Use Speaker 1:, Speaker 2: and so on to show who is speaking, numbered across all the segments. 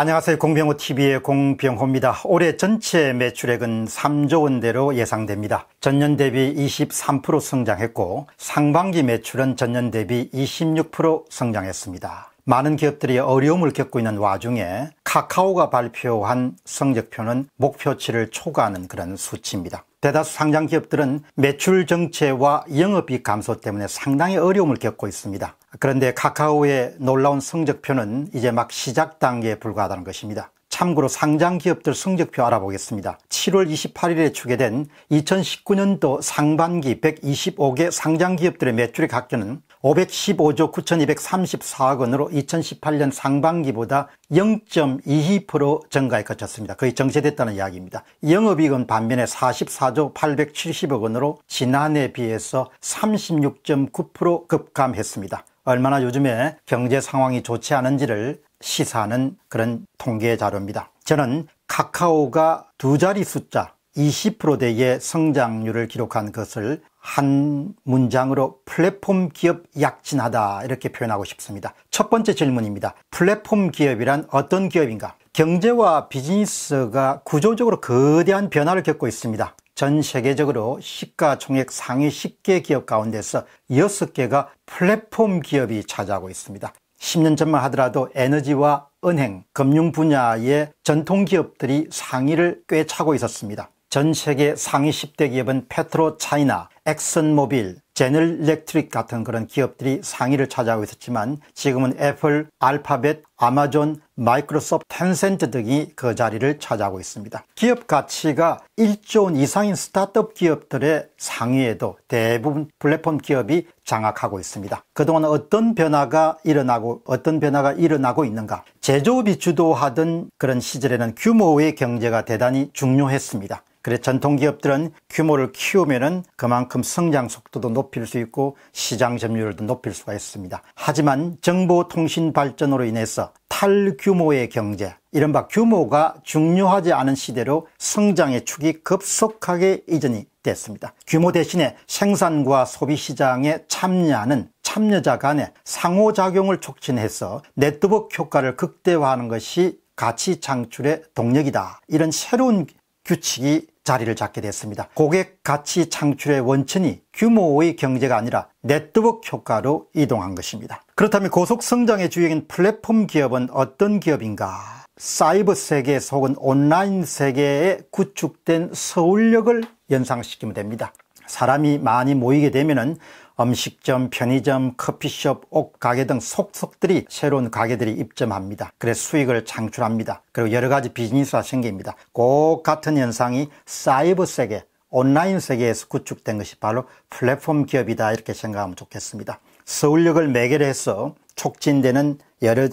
Speaker 1: 안녕하세요. 공병호TV의 공병호입니다. 올해 전체 매출액은 3조 원대로 예상됩니다. 전년 대비 23% 성장했고 상반기 매출은 전년 대비 26% 성장했습니다. 많은 기업들이 어려움을 겪고 있는 와중에 카카오가 발표한 성적표는 목표치를 초과하는 그런 수치입니다. 대다수 상장 기업들은 매출 정체와 영업이 감소 때문에 상당히 어려움을 겪고 있습니다. 그런데 카카오의 놀라운 성적표는 이제 막 시작 단계에 불과하다는 것입니다. 참고로 상장 기업들 성적표 알아보겠습니다. 7월 28일에 추계된 2019년도 상반기 125개 상장 기업들의 매출의 각계는 515조 9234억 원으로 2018년 상반기보다 0.22% 증가에 그쳤습니다. 거의 정체됐다는 이야기입니다. 영업이익은 반면에 44조 870억 원으로 지난해에 비해서 36.9% 급감했습니다. 얼마나 요즘에 경제 상황이 좋지 않은지를 시사하는 그런 통계 자료입니다. 저는 카카오가 두 자리 숫자 20%대의 성장률을 기록한 것을 한 문장으로 플랫폼 기업 약진하다 이렇게 표현하고 싶습니다. 첫 번째 질문입니다. 플랫폼 기업이란 어떤 기업인가? 경제와 비즈니스가 구조적으로 거대한 변화를 겪고 있습니다. 전 세계적으로 시가총액 상위 10개 기업 가운데서 6개가 플랫폼 기업이 차지하고 있습니다. 10년 전만 하더라도 에너지와 은행, 금융 분야의 전통 기업들이 상위를 꽤 차고 있었습니다. 전 세계 상위 10대 기업은 페트로 차이나, 엑슨모빌, 제넬렉트릭 같은 그런 기업들이 상위를 차지하고 있었지만 지금은 애플, 알파벳, 아마존, 마이크로소프트, 텐센트 등이 그 자리를 차지하고 있습니다. 기업 가치가 1조 원 이상인 스타트업 기업들의 상위에도 대부분 플랫폼 기업이 장악하고 있습니다. 그동안 어떤 변화가 일어나고 어떤 변화가 일어나고 있는가? 제조업이 주도하던 그런 시절에는 규모의 경제가 대단히 중요했습니다. 그래서 전통 기업들은 규모를 키우면은 그만큼 성장 속도도 높일 수 있고 시장 점유율도 높일 수가 있습니다. 하지만 정보통신 발전으로 인해서 탈규모의 경제, 이른바 규모가 중요하지 않은 시대로 성장의 축이 급속하게 이전이 됐습니다. 규모 대신에 생산과 소비 시장에 참여하는 참여자 간의 상호작용을 촉진해서 네트워크 효과를 극대화하는 것이 가치 창출의 동력이다. 이런 새로운 규칙이 자리를 잡게 됐습니다. 고객 가치 창출의 원천이 규모의 경제가 아니라 네트워크 효과로 이동한 것입니다. 그렇다면 고속 성장의 주역인 플랫폼 기업은 어떤 기업인가? 사이버 세계 속은 온라인 세계에 구축된 서울력을 연상시키면 됩니다. 사람이 많이 모이게 되면 음식점, 편의점, 커피숍, 옷 가게 등 속속들이 새로운 가게들이 입점합니다. 그래서 수익을 창출합니다. 그리고 여러 가지 비즈니스가 생깁니다. 꼭 같은 현상이 사이버 세계, 온라인 세계에서 구축된 것이 바로 플랫폼 기업이다 이렇게 생각하면 좋겠습니다. 서울역을 매개로 해서 촉진되는 여러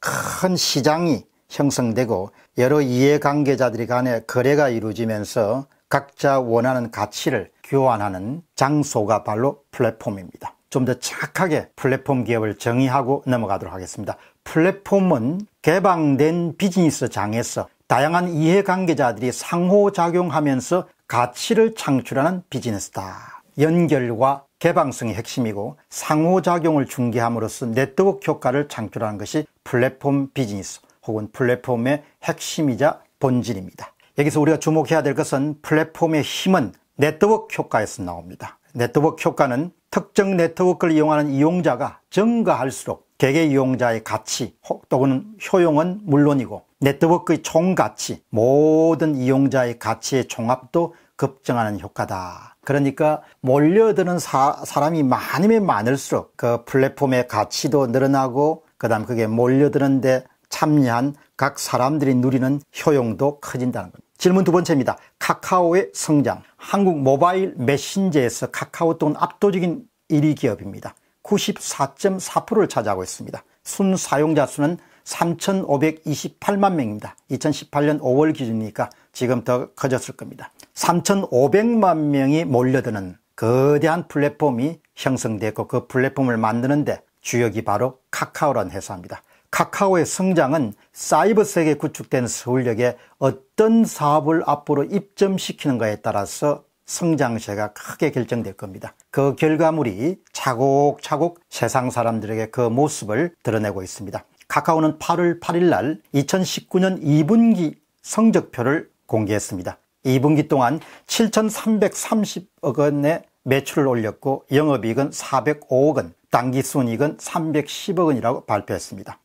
Speaker 1: 큰 시장이 형성되고 여러 이해관계자들이 간에 거래가 이루어지면서 각자 원하는 가치를 교환하는 장소가 바로 플랫폼입니다. 좀 더 착하게 플랫폼 기업을 정의하고 넘어가도록 하겠습니다. 플랫폼은 개방된 비즈니스 장에서 다양한 이해관계자들이 상호작용하면서 가치를 창출하는 비즈니스다. 연결과 개방성이 핵심이고 상호작용을 중개함으로써 네트워크 효과를 창출하는 것이 플랫폼 비즈니스 혹은 플랫폼의 핵심이자 본질입니다. 여기서 우리가 주목해야 될 것은 플랫폼의 힘은 네트워크 효과에서 나옵니다. 네트워크 효과는 특정 네트워크를 이용하는 이용자가 증가할수록 개개 이용자의 가치 혹은 효용은 물론이고 네트워크의 총가치, 모든 이용자의 가치의 종합도 급증하는 효과다. 그러니까 몰려드는 사, 람이 많으면 많을수록 그 플랫폼의 가치도 늘어나고 그 다음 그게 몰려드는데 참여한 각 사람들이 누리는 효용도 커진다는 겁니다. 질문 두 번째입니다. 카카오의 성장. 한국 모바일 메신저에서 카카오톡은 압도적인 1위 기업입니다. 94.4%를 차지하고 있습니다. 순 사용자 수는 3,528만 명입니다. 2018년 5월 기준이니까 지금 더 커졌을 겁니다. 3,500만 명이 몰려드는 거대한 플랫폼이 형성되고그 플랫폼을 만드는데 주역이 바로 카카오라는 회사입니다. 카카오의 성장은 사이버 세계에 구축된 서울역에 어떤 사업을 앞으로 입점시키는가에 따라서 성장세가 크게 결정될 겁니다. 그 결과물이 차곡차곡 세상 사람들에게 그 모습을 드러내고 있습니다. 카카오는 8월 8일 날 2019년 2분기 성적표를 공개했습니다. 2분기 동안 7,330억 원의 매출을 올렸고 영업이익은 405억 원, 당기순이익은 310억 원이라고 발표했습니다.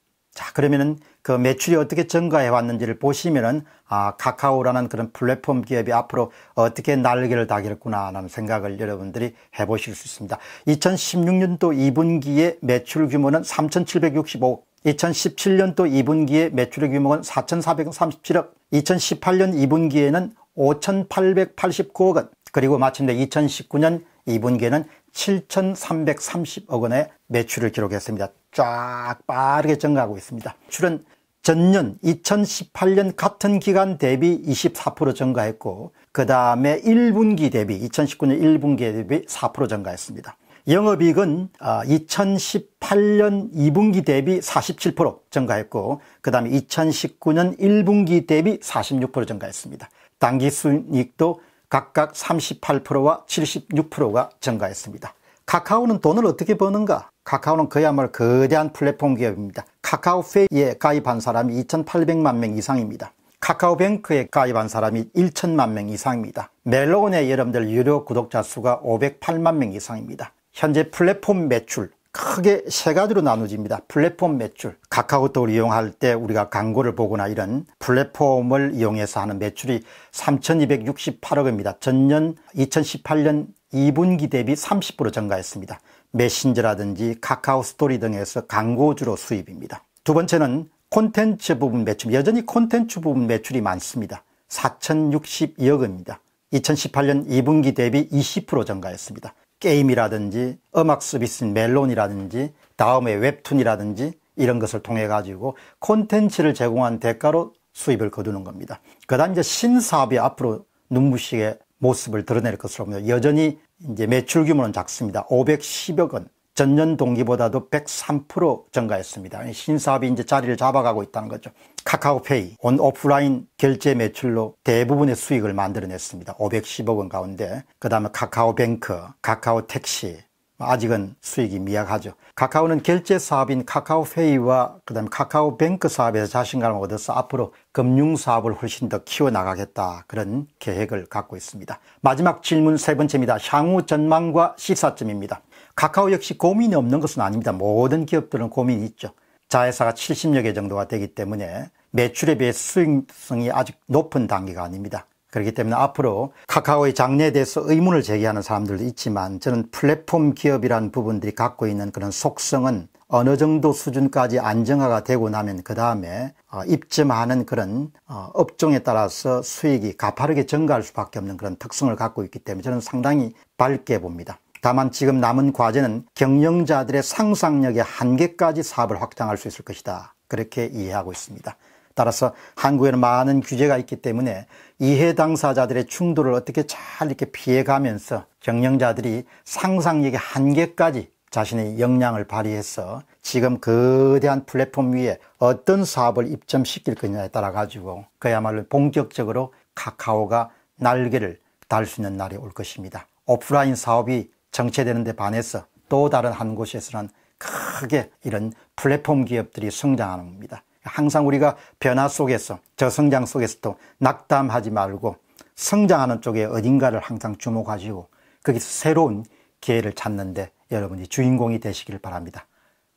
Speaker 1: 자, 그러면은 그 매출이 어떻게 증가해 왔는지를 보시면은 아, 카카오라는 그런 플랫폼 기업이 앞으로 어떻게 날개를 다겠구나라는 생각을 여러분들이 해 보실 수 있습니다. 2016년도 2분기에 매출 규모는 3,765억 2017년도 2분기에 매출 규모는 4,437억, 2018년 2분기에는 5,889억 원, 그리고 마침내 2019년 2분기에는 7,330억 원의 매출을 기록했습니다. 쫙 빠르게 증가하고 있습니다. 출은 전년 2018년 같은 기간 대비 24% 증가했고 그 다음에 1분기 대비 2019년 1분기 대비 4% 증가했습니다. 영업이익은 2018년 아, 2분기 대비 47% 증가했고 그 다음에 2019년 1분기 대비 46% 증가했습니다. 당기순이익도 각각 38%와 76%가 증가했습니다. 카카오는 돈을 어떻게 버는가? 카카오는 그야말로 거대한 플랫폼 기업입니다. 카카오페이에 가입한 사람이 2,800만 명 이상입니다. 카카오뱅크에 가입한 사람이 1천만 명 이상입니다. 멜론의 여러분들 유료 구독자 수가 508만 명 이상입니다. 현재 플랫폼 매출 크게 세 가지로 나누집니다. 플랫폼 매출, 카카오톡을 이용할 때 우리가 광고를 보거나 이런 플랫폼을 이용해서 하는 매출이 3,268억입니다. 전년 2018년 2분기 대비 30% 증가했습니다. 메신저라든지 카카오 스토리 등에서 광고주로 수입입니다. 두 번째는 콘텐츠 부분 매출, 여전히 콘텐츠 부분 매출이 많습니다. 4,062억 입니다 2018년 2분기 대비 20% 증가했습니다. 게임이라든지 음악 서비스인 멜론이라든지 다음에 웹툰이라든지 이런 것을 통해 가지고 콘텐츠를 제공한 대가로 수입을 거두는 겁니다. 그다음 이제 신사업이 앞으로 눈부시게 모습을 드러낼 것으로 보니 여전히 이제 매출 규모는 작습니다. 510억 원. 전년 동기보다도 103% 증가했습니다. 신사업이 이제 자리를 잡아가고 있다는 거죠. 카카오페이 온 오프라인 결제 매출로 대부분의 수익을 만들어냈습니다. 510억 원 가운데 그 다음에 카카오뱅크, 카카오택시, 아직은 수익이 미약하죠. 카카오는 결제 사업인 카카오페이와 그다음 카카오뱅크 사업에서 자신감을 얻어서 앞으로 금융 사업을 훨씬 더 키워나가겠다 그런 계획을 갖고 있습니다. 마지막 질문 세 번째입니다. 향후 전망과 시사점입니다. 카카오 역시 고민이 없는 것은 아닙니다. 모든 기업들은 고민이 있죠. 자회사가 70여 개 정도가 되기 때문에 매출에 비해 수익성이 아직 높은 단계가 아닙니다. 그렇기 때문에 앞으로 카카오의 장래에 대해서 의문을 제기하는 사람들도 있지만 저는 플랫폼 기업이라는 부분들이 갖고 있는 그런 속성은 어느 정도 수준까지 안정화가 되고 나면 그 다음에 어, 입점하는 그런 어, 업종에 따라서 수익이 가파르게 증가할 수밖에 없는 그런 특성을 갖고 있기 때문에 저는 상당히 밝게 봅니다. 다만 지금 남은 과제는 경영자들의 상상력의 한계까지 사업을 확장할 수 있을 것이다. 그렇게 이해하고 있습니다. 따라서 한국에는 많은 규제가 있기 때문에 이해 당사자들의 충돌을 어떻게 잘 이렇게 피해가면서 경영자들이 상상력의 한계까지 자신의 역량을 발휘해서 지금 거대한 플랫폼 위에 어떤 사업을 입점시킬 거냐에 따라 가지고 그야말로 본격적으로 카카오가 날개를 달 수 있는 날이 올 것입니다. 오프라인 사업이 정체되는 데 반해서 또 다른 한 곳에서는 크게 이런 플랫폼 기업들이 성장하는 겁니다. 항상 우리가 변화 속에서 저성장 속에서 도 낙담하지 말고 성장하는 쪽에 어딘가를 항상 주목하시고 거기서 새로운 기회를 찾는데 여러분이 주인공이 되시기를 바랍니다.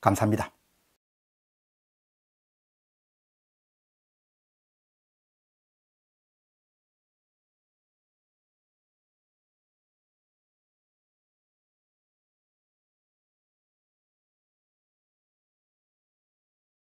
Speaker 1: 감사합니다.